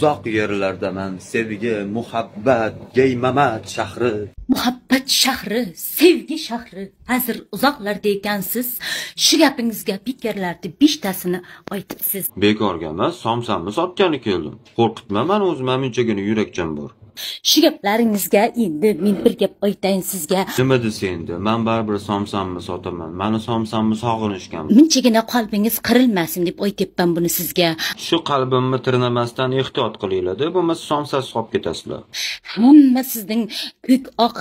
uzoq yerlardaman sevgi muhabbat geymamat shahri muhabbat shahri sevgi shahri hozir uzoqlarda ekansiz shu gapingizga bekorlarda beshtasini aytibsiz bekorga emas somsamni sotgani keldim qo'rqitma mani o'zim munchagina yurakcham bor shu gaplaringizga endi men bir gap aytayin sizga nima desa endi man baribir somsamni sotaman mani somsamni sog'inishgan munchagina qalbingiz qirilmasin deb aytyapman buni sizga shu qalbimni tirnamasdan ehtiyot ehtiyot qilinglarda bo'lmasa somsasiz qolib ketasizlar hamma sizning ko'k oq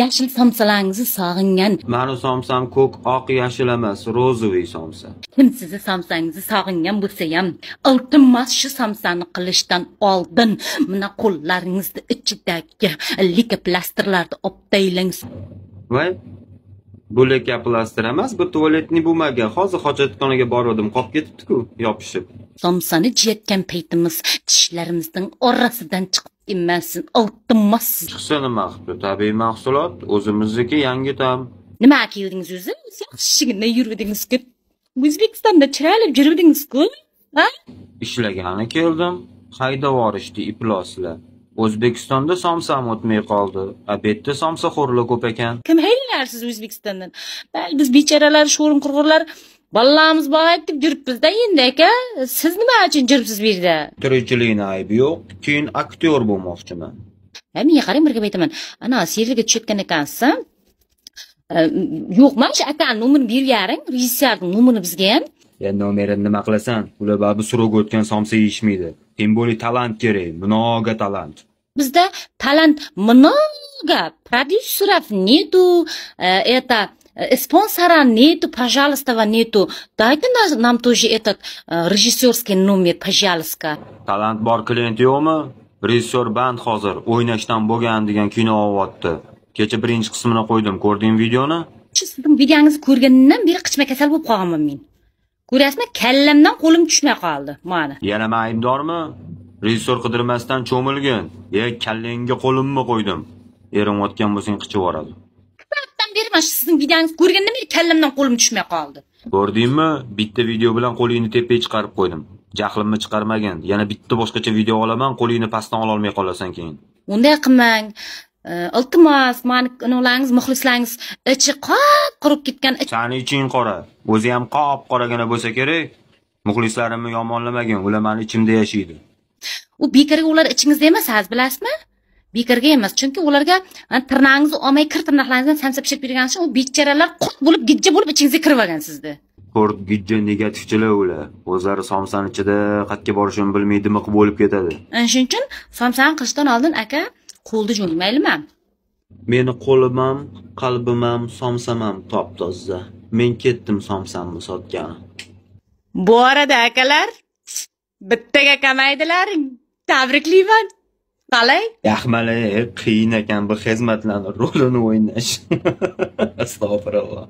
yashil somsalaringizni sog'ingan mani somsam ko'k oq yashil emas ro'zoviy somsa kim sizni somsangizni sog'ingan bo'lsa ham iltimos shu somsani qilishdan oldin mana qo'llaringizni ichidagi likoplastrlarni olib tashlang voy bo'lak plastir emas bir tualetniy bumaga hozir hojatxonaga borgandim qolib ketibdiku yopishib somsani jiyatgan paytimiz tishlarimizning orasidan chiqib emasin oltinmas chiqsa nima qilibdi tabiiy mahsulot o'zimizniki yangi tam nima aka yurdingiz o'zi yaxshigina yuruvdingizku o'zbekistonda chiroylib yuruvdingizku ishlagani keldim haydavorishdi yuborishdi iploslar O'zbekistonda somsa o'tmay qoldi. Abetda somsa xo'rla ko'p ekan. Kim heylar siz O'zbekistondan? Bal biz becharalar, sho'rim qurg'urlar Ballamiz boyib deb yuribmiz-da endi aka. Siz nima uchun juribsiz bu yerda? Tirikchilikni aybi yo'q. Keyin aktyor bo'lmoqchiman. Ha, menga qarang, bir gap aytaman. Ana, serliga tushayotgan ekansan. Yo'q, mana shu aka nomerini beryaring, rejissyorning nomerini bizga ham. Yannomerin nima qilasan? Ular babi surog o'tgan somsa yeyishmaydi. более talant kerak, mnoga talant. Bizda talant много, продюсеров нету, это спонсора нету, пожалуйста, нету. Дайте нам тоже этот э, режиссерский номер, пожалуйста. talant bor klient yo'qmi? rejissyor band hozir o'ynashdan bo'lgan degan kino olyapti. Kecha birinchi qismini qo'ydim, ko'rding videoni? sizni videongizni ko'rganimdan beri qichma kasal bo'lib qolganman men. Ko'rasizmi, kallamdan qo'lim tushmay qoldi, mana. Yana ma'imdormi? Rejissor qidirmasdan cho'milgan. Ye, kallangga qo'limni qo'ydim. Erim otgan bo'lsang qichib yuboradi. Kapatdan berma, sizning videongiz ko'rganda meni kallamdan qo'lim tushmay qoldi. Ko'rdingmi? Bitta video bilan qo'lingni tepa chiqarib qo'ydim. Jahlimni chiqarmagan. Yana bitta boshqacha video olaman, qo'lingni pastdan ola olmay qolasan keyin. Unday qilmang. iltimos mani ulangiz muxlislaringiz ichi qop qurib ketgan sani iching qora o'zi ham qop qoragina bo'lsa kerak muxlislarimni yomonlamagin ular meni ichimda yashaydi u bekorga ular ichingizda emas hozir bilasizmi bekorga emas chunki ularga tirnog'ingizni olmay kir tirnoqlaringizni samsa pishirib bergan uchun u becharalar qurt bo'lib gijja bo'lib ichingizga kirib olgan sizni qurt gijja negativchilar ular o'zlari somsani ichida qayerga borishini bilmay qilib bo'lib ketadi shuning uchun somsani qilishdan oldin aka qo'lni jo'ng meni qo'lim ham qalbim ham somsam ham top toza men ketdim somsamni sotgani bu orada akalar bittaga kamaydilaring tabriklayman qalay yaxmala qiyin ekan bu xizmatlarni rolini o'ynash astag'firulloh